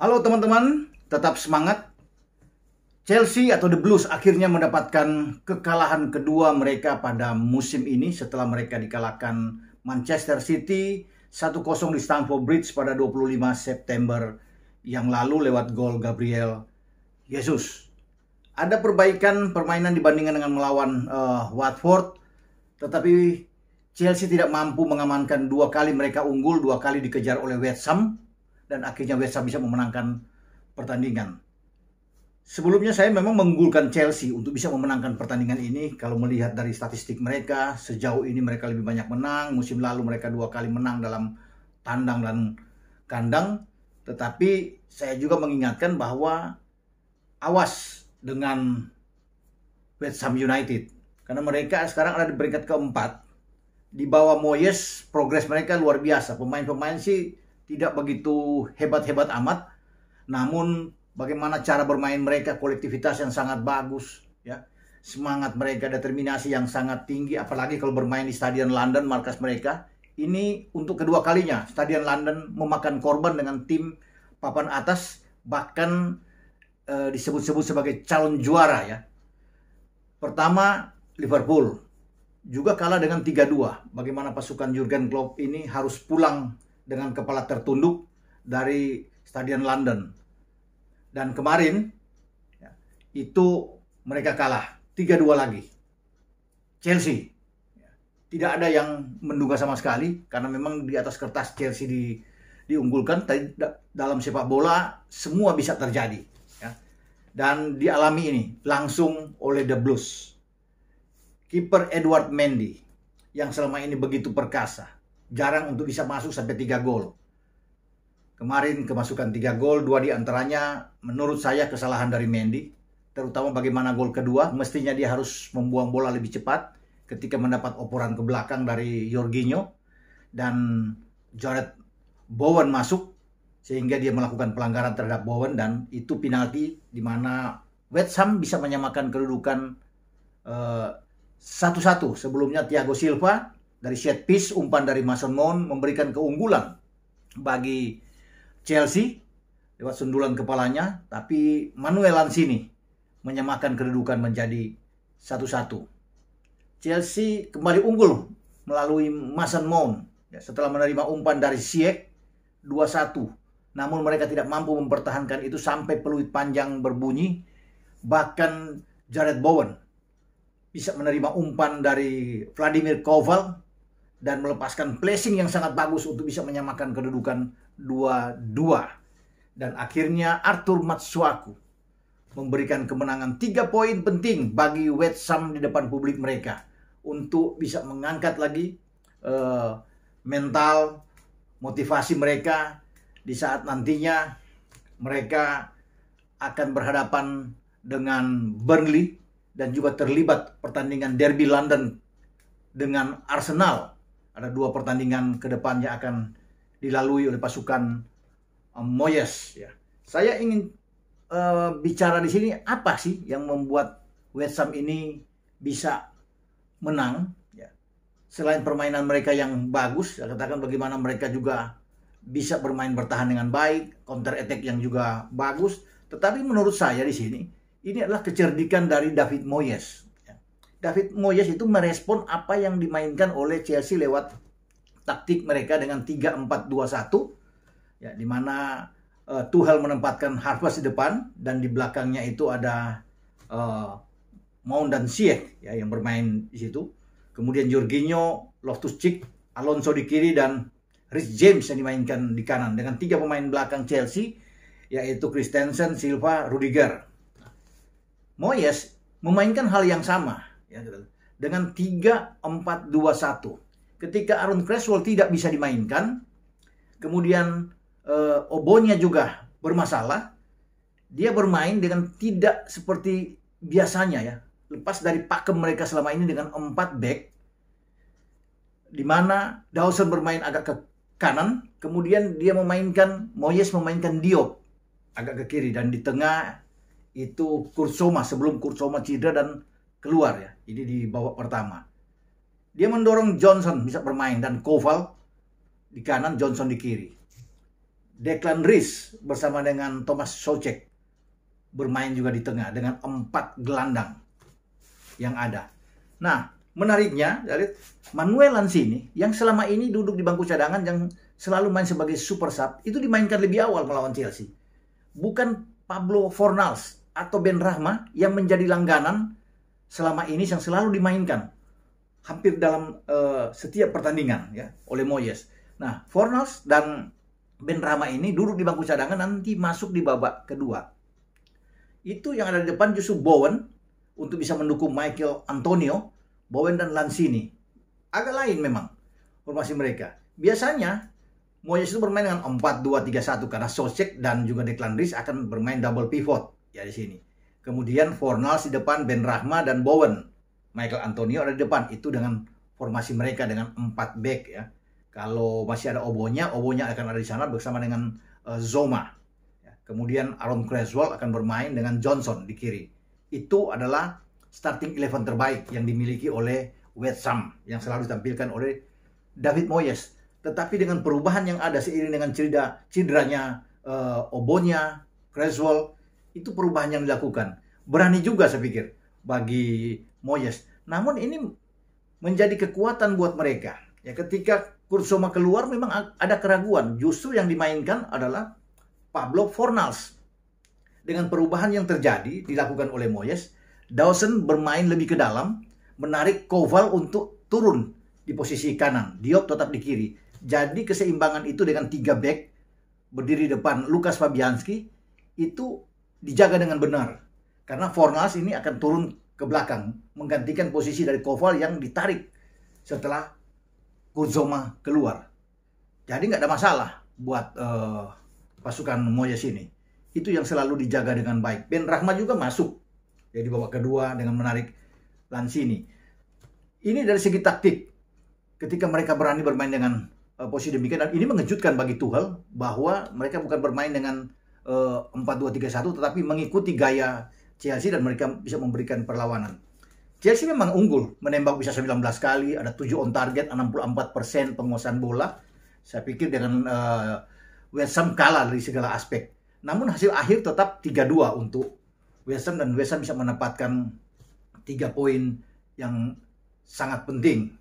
Halo teman-teman, tetap semangat. Chelsea atau The Blues akhirnya mendapatkan kekalahan kedua mereka pada musim ini setelah mereka dikalahkan Manchester City 1-0 di Stamford Bridge pada 25 September yang lalu lewat gol Gabriel Jesus. Ada perbaikan permainan dibandingkan dengan melawan uh, Watford, tetapi Chelsea tidak mampu mengamankan dua kali mereka unggul, dua kali dikejar oleh West Ham dan akhirnya West Ham bisa memenangkan pertandingan. Sebelumnya saya memang mengunggulkan Chelsea untuk bisa memenangkan pertandingan ini kalau melihat dari statistik mereka sejauh ini mereka lebih banyak menang musim lalu mereka dua kali menang dalam tandang dan kandang tetapi saya juga mengingatkan bahwa awas dengan West Ham United karena mereka sekarang ada di peringkat keempat di bawah Moyes progres mereka luar biasa pemain-pemain sih tidak begitu hebat-hebat amat, namun bagaimana cara bermain mereka, kolektivitas yang sangat bagus, ya semangat mereka, determinasi yang sangat tinggi, apalagi kalau bermain di Stadion London, markas mereka. Ini untuk kedua kalinya, Stadion London memakan korban dengan tim papan atas, bahkan e, disebut-sebut sebagai calon juara ya. Pertama, Liverpool. Juga kalah dengan 3-2. Bagaimana pasukan Jurgen Klopp ini harus pulang dengan kepala tertunduk dari Stadion London. Dan kemarin ya, itu mereka kalah 3-2 lagi. Chelsea ya, tidak ada yang menduga sama sekali karena memang di atas kertas Chelsea di diunggulkan da dalam sepak bola semua bisa terjadi ya. dan dialami ini langsung oleh The Blues kiper Edward Mendy yang selama ini begitu perkasa jarang untuk bisa masuk sampai 3 gol. Kemarin kemasukan 3 gol, dua diantaranya menurut saya kesalahan dari Mendy. Terutama bagaimana gol kedua, mestinya dia harus membuang bola lebih cepat ketika mendapat operan ke belakang dari Jorginho. Dan Jared Bowen masuk, sehingga dia melakukan pelanggaran terhadap Bowen dan itu penalti di mana West bisa menyamakan kedudukan eh, satu-satu. Uh, sebelumnya Thiago Silva dari set piece umpan dari Mason Mount memberikan keunggulan bagi Chelsea lewat sundulan kepalanya tapi Manuel Lanzini menyamakan kedudukan menjadi satu-satu. Chelsea kembali unggul melalui Mason Mount ya, setelah menerima umpan dari Siek 2-1. Namun mereka tidak mampu mempertahankan itu sampai peluit panjang berbunyi bahkan Jared Bowen bisa menerima umpan dari Vladimir Koval dan melepaskan placing yang sangat bagus untuk bisa menyamakan kedudukan 2-2. Dan akhirnya Arthur Matsuaku memberikan kemenangan tiga poin penting bagi West Ham di depan publik mereka untuk bisa mengangkat lagi uh, mental motivasi mereka di saat nantinya mereka akan berhadapan dengan Burnley dan juga terlibat pertandingan Derby London dengan Arsenal ada dua pertandingan ke depan yang akan dilalui oleh pasukan um, Moyes. Ya. Saya ingin uh, bicara di sini apa sih yang membuat West Ham ini bisa menang? Ya. Selain permainan mereka yang bagus, saya katakan bagaimana mereka juga bisa bermain bertahan dengan baik, counter attack yang juga bagus. Tetapi menurut saya di sini ini adalah kecerdikan dari David Moyes David Moyes itu merespon apa yang dimainkan oleh Chelsea lewat taktik mereka dengan 3-4-2-1 ya di mana uh, Tuchel menempatkan Harvard di depan dan di belakangnya itu ada uh, e, Mount dan Sieg ya yang bermain di situ. Kemudian Jorginho, Loftus-Cheek, Alonso di kiri dan Rich James yang dimainkan di kanan dengan tiga pemain belakang Chelsea yaitu Christensen, Silva, Rudiger. Moyes memainkan hal yang sama Ya, dengan 3 4 2 1. Ketika Aaron Creswell tidak bisa dimainkan, kemudian eh, obonya juga bermasalah, dia bermain dengan tidak seperti biasanya ya. Lepas dari pakem mereka selama ini dengan 4 back di mana Dawson bermain agak ke kanan, kemudian dia memainkan Moyes memainkan Diop agak ke kiri dan di tengah itu Kursoma sebelum Kursoma cedera dan keluar ya. Ini di babak pertama. Dia mendorong Johnson bisa bermain dan Koval di kanan, Johnson di kiri. Declan Rice bersama dengan Thomas Socek bermain juga di tengah dengan empat gelandang yang ada. Nah, menariknya dari ya, Manuel Lanzini yang selama ini duduk di bangku cadangan yang selalu main sebagai super sub itu dimainkan lebih awal melawan Chelsea. Bukan Pablo Fornals atau Ben Rahma yang menjadi langganan selama ini yang selalu dimainkan hampir dalam uh, setiap pertandingan ya oleh Moyes. Nah, Fornals dan Ben Rama ini duduk di bangku cadangan nanti masuk di babak kedua. Itu yang ada di depan justru Bowen untuk bisa mendukung Michael Antonio, Bowen dan Lanzini. Agak lain memang formasi mereka. Biasanya Moyes itu bermain dengan 4-2-3-1 karena Socek dan juga Declan Rice akan bermain double pivot ya di sini. Kemudian Fornals di depan, Ben Rahma dan Bowen. Michael Antonio ada di depan. Itu dengan formasi mereka dengan 4 back ya. Kalau masih ada Obonya, Obonya akan ada di sana bersama dengan uh, Zoma. Ya, kemudian Aaron Creswell akan bermain dengan Johnson di kiri. Itu adalah starting eleven terbaik yang dimiliki oleh West Ham yang selalu ditampilkan oleh David Moyes. Tetapi dengan perubahan yang ada seiring dengan cedera cederanya uh, Obonya, Creswell, itu perubahan yang dilakukan. Berani juga saya pikir bagi Moyes. Namun ini menjadi kekuatan buat mereka. Ya ketika Kursoma keluar memang ada keraguan. Justru yang dimainkan adalah Pablo Fornals. Dengan perubahan yang terjadi dilakukan oleh Moyes, Dawson bermain lebih ke dalam, menarik Koval untuk turun di posisi kanan, Diop tetap di kiri. Jadi keseimbangan itu dengan tiga back berdiri depan Lukas Fabianski itu dijaga dengan benar. Karena Fornals ini akan turun ke belakang, menggantikan posisi dari Koval yang ditarik setelah Kuzoma keluar. Jadi nggak ada masalah buat uh, pasukan Moyes ini. Itu yang selalu dijaga dengan baik. Ben Rahma juga masuk. Jadi babak kedua dengan menarik Lansini. Ini dari segi taktik. Ketika mereka berani bermain dengan uh, posisi demikian, dan ini mengejutkan bagi Tuchel bahwa mereka bukan bermain dengan 4-2-3-1 eh, tetapi mengikuti gaya Chelsea dan mereka bisa memberikan perlawanan. Chelsea memang unggul, menembak bisa 19 kali, ada 7 on target, 64% penguasaan bola. Saya pikir dengan uh, West Ham kalah dari segala aspek. Namun hasil akhir tetap 3-2 untuk West Ham dan West Ham bisa mendapatkan 3 poin yang sangat penting.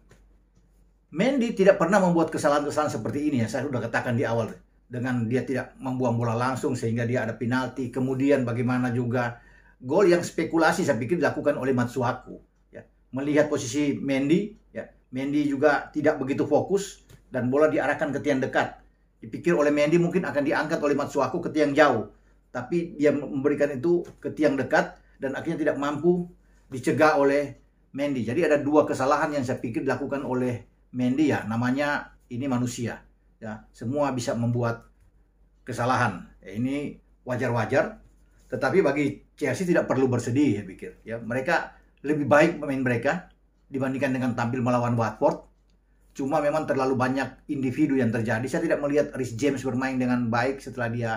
Mendy tidak pernah membuat kesalahan-kesalahan seperti ini ya, saya sudah katakan di awal dengan dia tidak membuang bola langsung sehingga dia ada penalti. Kemudian bagaimana juga gol yang spekulasi saya pikir dilakukan oleh Matsuhaku ya. Melihat posisi Mendy ya, Mendy juga tidak begitu fokus dan bola diarahkan ke tiang dekat. Dipikir oleh Mendy mungkin akan diangkat oleh Matsuhaku ke tiang jauh. Tapi dia memberikan itu ke tiang dekat dan akhirnya tidak mampu dicegah oleh Mendy. Jadi ada dua kesalahan yang saya pikir dilakukan oleh Mendy ya, namanya ini manusia ya semua bisa membuat kesalahan ya, ini wajar-wajar tetapi bagi Chelsea tidak perlu bersedih saya pikir ya mereka lebih baik pemain mereka dibandingkan dengan tampil melawan Watford cuma memang terlalu banyak individu yang terjadi saya tidak melihat Rhys James bermain dengan baik setelah dia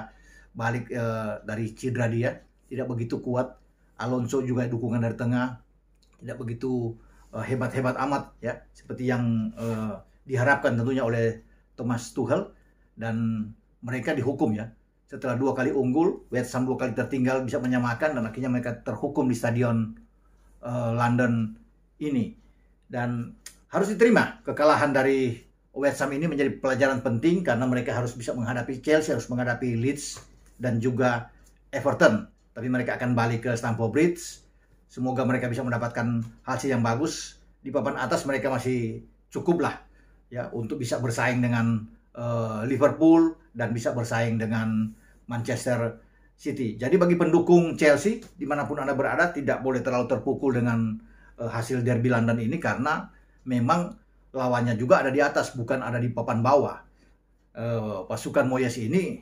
balik e, dari cedera dia tidak begitu kuat Alonso juga dukungan dari tengah tidak begitu eh, hebat-hebat amat ya seperti yang uh, diharapkan tentunya oleh Thomas Tuchel dan mereka dihukum ya. Setelah dua kali unggul, West Ham dua kali tertinggal bisa menyamakan dan akhirnya mereka terhukum di stadion uh, London ini. Dan harus diterima kekalahan dari West Ham ini menjadi pelajaran penting karena mereka harus bisa menghadapi Chelsea, harus menghadapi Leeds dan juga Everton. Tapi mereka akan balik ke Stamford Bridge. Semoga mereka bisa mendapatkan hasil yang bagus. Di papan atas mereka masih cukup lah ya untuk bisa bersaing dengan uh, Liverpool dan bisa bersaing dengan Manchester City. Jadi bagi pendukung Chelsea dimanapun anda berada tidak boleh terlalu terpukul dengan uh, hasil derby London ini karena memang lawannya juga ada di atas bukan ada di papan bawah. Uh, pasukan Moyes ini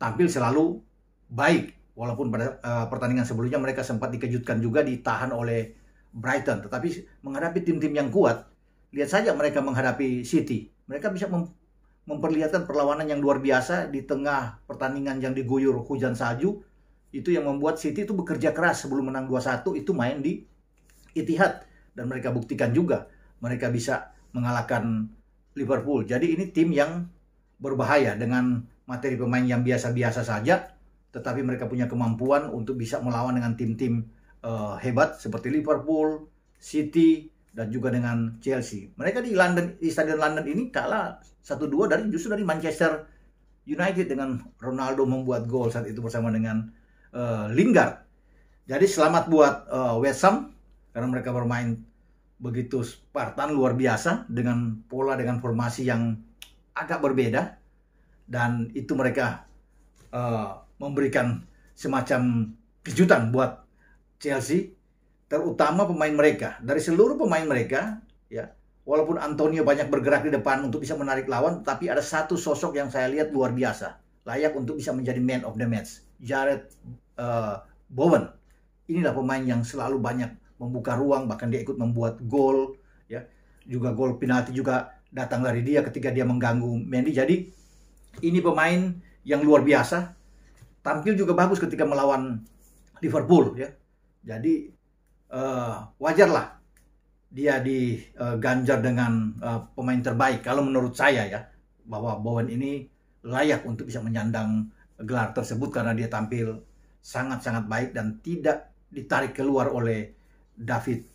tampil selalu baik walaupun pada uh, pertandingan sebelumnya mereka sempat dikejutkan juga ditahan oleh Brighton tetapi menghadapi tim-tim yang kuat lihat saja mereka menghadapi City. Mereka bisa mem memperlihatkan perlawanan yang luar biasa di tengah pertandingan yang diguyur hujan salju. Itu yang membuat City itu bekerja keras sebelum menang 2-1 itu main di Etihad dan mereka buktikan juga mereka bisa mengalahkan Liverpool. Jadi ini tim yang berbahaya dengan materi pemain yang biasa-biasa saja tetapi mereka punya kemampuan untuk bisa melawan dengan tim-tim uh, hebat seperti Liverpool, City, dan juga dengan Chelsea. Mereka di London di Stadion London ini kalah 1-2 dari justru dari Manchester United dengan Ronaldo membuat gol saat itu bersama dengan uh, Lingard. Jadi selamat buat uh, West Ham karena mereka bermain begitu Spartan luar biasa dengan pola dengan formasi yang agak berbeda dan itu mereka uh, memberikan semacam kejutan buat Chelsea terutama pemain mereka. Dari seluruh pemain mereka, ya, walaupun Antonio banyak bergerak di depan untuk bisa menarik lawan, tapi ada satu sosok yang saya lihat luar biasa, layak untuk bisa menjadi man of the match, Jared uh, Bowen. Inilah pemain yang selalu banyak membuka ruang, bahkan dia ikut membuat gol, ya, juga gol penalti juga datang dari dia ketika dia mengganggu Mendy. Jadi ini pemain yang luar biasa, tampil juga bagus ketika melawan Liverpool, ya. Jadi uh, wajarlah dia diganjar eh, dengan uh, pemain terbaik kalau menurut saya ya bahwa Bowen ini layak untuk bisa menyandang gelar tersebut karena dia tampil sangat-sangat baik dan tidak ditarik keluar oleh David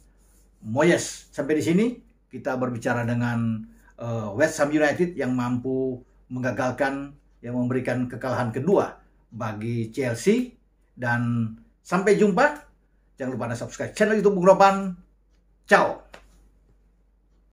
Moyes. Sampai di sini kita berbicara dengan uh, West Ham United yang mampu menggagalkan yang memberikan kekalahan kedua bagi Chelsea dan sampai jumpa Jangan lupa anda subscribe channel YouTube Bung Ropan. Ciao.